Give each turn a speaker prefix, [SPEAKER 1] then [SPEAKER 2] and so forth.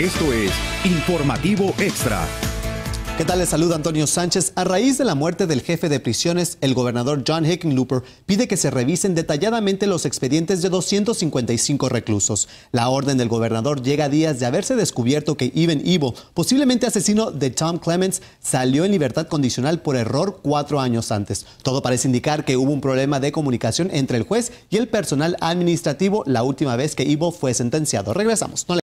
[SPEAKER 1] Esto es Informativo Extra. ¿Qué tal? Les saluda Antonio Sánchez. A raíz de la muerte del jefe de prisiones, el gobernador John Hickenlooper pide que se revisen detalladamente los expedientes de 255 reclusos. La orden del gobernador llega días de haberse descubierto que Ivan Ivo, posiblemente asesino de Tom Clements, salió en libertad condicional por error cuatro años antes. Todo parece indicar que hubo un problema de comunicación entre el juez y el personal administrativo la última vez que Ivo fue sentenciado. Regresamos.